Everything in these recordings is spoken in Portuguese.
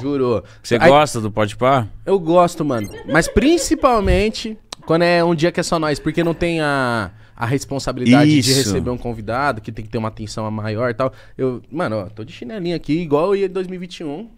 Juro. Você Aí- gosta do Pode Pá? Eu gosto, mano. Mas principalmente quando é um dia que é só nós, porque não tem a, a responsabilidade de receber um convidado, que tem que ter uma atenção maior e tal. Eu, mano, ó, tô de chinelinha aqui, igual eu ia em 2021.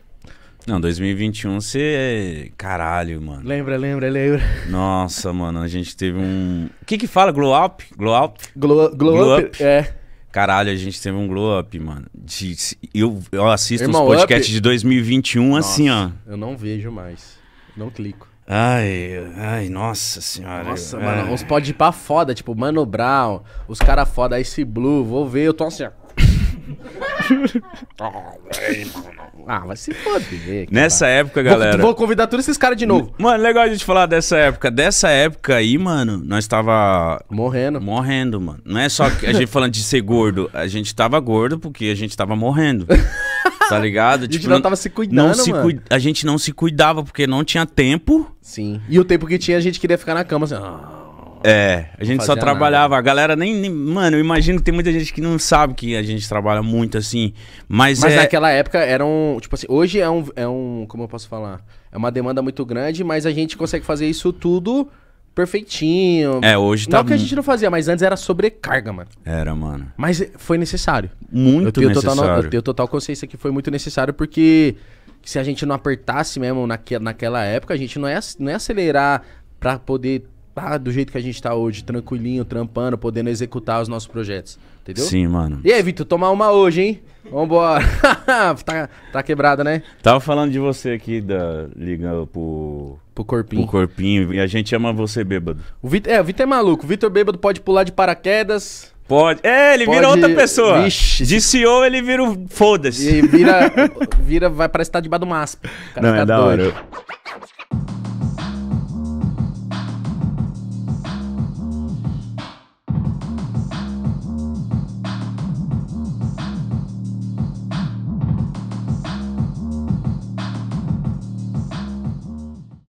Não, 2021 você. É caralho, mano. Lembra, lembra, lembra. Nossa, mano, a gente teve um. O que que fala? Glow Up? Glow Up? Glow, glow Glow up, up. É. Caralho, a gente teve um glow up, mano. De, eu, eu assisto Irmão, os podcasts up? de 2021 nossa, assim, ó. Eu não vejo mais. Não clico. Ai, ai, nossa senhora. Nossa, eu, é. mano, os pode pra foda, tipo, Mano Brown, os cara foda, Ice Blue, vou ver, eu tô assim, ó. ah, vai se foder. Nessa cara. época, galera. Vou, vou, convidar todos esses caras de novo. Mano, é legal a gente falar dessa época. Dessa época aí, mano, nós tava. Morrendo. Morrendo, mano. Não é só a gente falando de ser gordo. A gente tava gordo porque a gente tava morrendo. Tá ligado? a gente não, tipo, não tava se cuidando, não se A gente não se cuidava porque não tinha tempo. Sim. E o tempo que tinha, a gente queria ficar na cama assim. Ah. É, a gente só trabalhava. Nada. A galera nem, nem, Mano, eu imagino que tem muita gente que não sabe que a gente trabalha muito assim. Mas, mas é... naquela época era um. Tipo assim, hoje é um, é um. Como eu posso falar? É uma demanda muito grande, mas a gente consegue fazer isso tudo perfeitinho. É, hoje tá. Não que a gente não fazia, mas antes era sobrecarga, mano. Era, mano. Mas foi necessário. Muito eu tenho necessário. Total, eu tenho total consciência que foi muito necessário, porque se a gente não apertasse mesmo naque, naquela época, a gente não ia, não ia acelerar para poder Tá do jeito que a gente tá hoje, tranquilinho, trampando, podendo executar os nossos projetos. Entendeu? Sim, mano. E aí, Vitor, tomar uma hoje, hein? Vambora. tá, tá quebrada, né? Tava falando de você aqui, da, ligando pro. Pro corpinho. Pro corpinho. E a gente ama você bêbado. O Vitor, é, o Vitor é maluco. O Vitor bêbado pode pular de paraquedas. Pode. É, ele Pode... vira outra pessoa. Vixe. De CEO, ele vira o foda-se. E vira, vira, vai, parece que tá debaixo do masp. Não, é da hora.